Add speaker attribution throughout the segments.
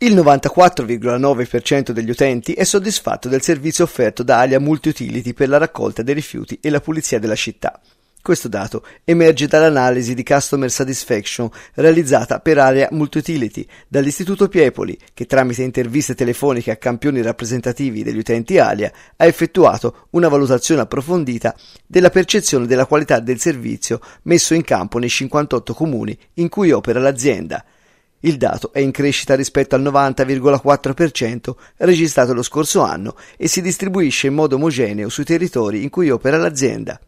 Speaker 1: Il 94,9% degli utenti è soddisfatto del servizio offerto da Alia Multiutility per la raccolta dei rifiuti e la pulizia della città. Questo dato emerge dall'analisi di Customer Satisfaction realizzata per Area Multiutility dall'Istituto Piepoli, che tramite interviste telefoniche a campioni rappresentativi degli utenti Alia ha effettuato una valutazione approfondita della percezione della qualità del servizio messo in campo nei 58 comuni in cui opera l'azienda. Il dato è in crescita rispetto al 90,4% registrato lo scorso anno e si distribuisce in modo omogeneo sui territori in cui opera l'azienda.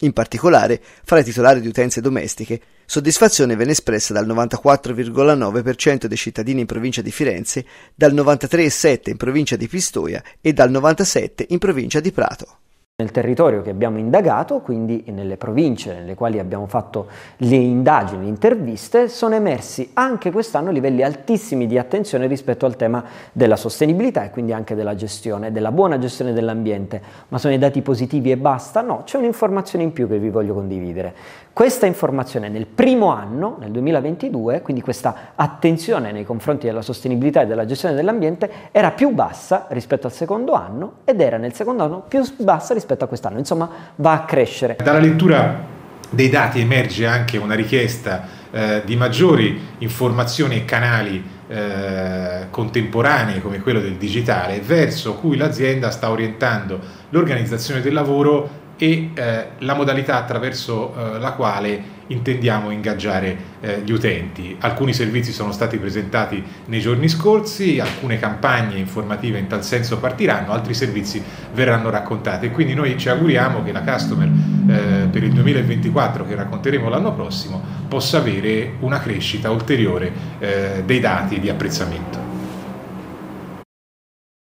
Speaker 1: In particolare, fra i titolari di utenze domestiche, soddisfazione venne espressa dal 94,9% dei cittadini in provincia di Firenze, dal 93,7% in provincia di Pistoia e dal 97% in provincia di Prato. Nel territorio che abbiamo indagato, quindi nelle province nelle quali abbiamo
Speaker 2: fatto le indagini, le interviste, sono emersi anche quest'anno livelli altissimi di attenzione rispetto al tema della sostenibilità e quindi anche della gestione, della buona gestione dell'ambiente. Ma sono i dati positivi e basta? No, c'è un'informazione in più che vi voglio condividere. Questa informazione nel primo anno, nel 2022, quindi questa attenzione nei confronti della sostenibilità e della gestione dell'ambiente era più bassa rispetto al secondo anno ed era nel secondo anno più bassa rispetto rispetto a quest'anno, insomma va a crescere. Dalla lettura
Speaker 3: dei dati emerge anche una richiesta eh, di maggiori informazioni e canali eh, contemporanei come quello del digitale verso cui l'azienda sta orientando l'organizzazione del lavoro e eh, la modalità attraverso eh, la quale intendiamo ingaggiare eh, gli utenti. Alcuni servizi sono stati presentati nei giorni scorsi, alcune campagne informative in tal senso partiranno, altri servizi verranno raccontati. Quindi noi ci auguriamo che la customer eh, per il 2024 che racconteremo l'anno prossimo possa avere una crescita ulteriore eh, dei dati di apprezzamento.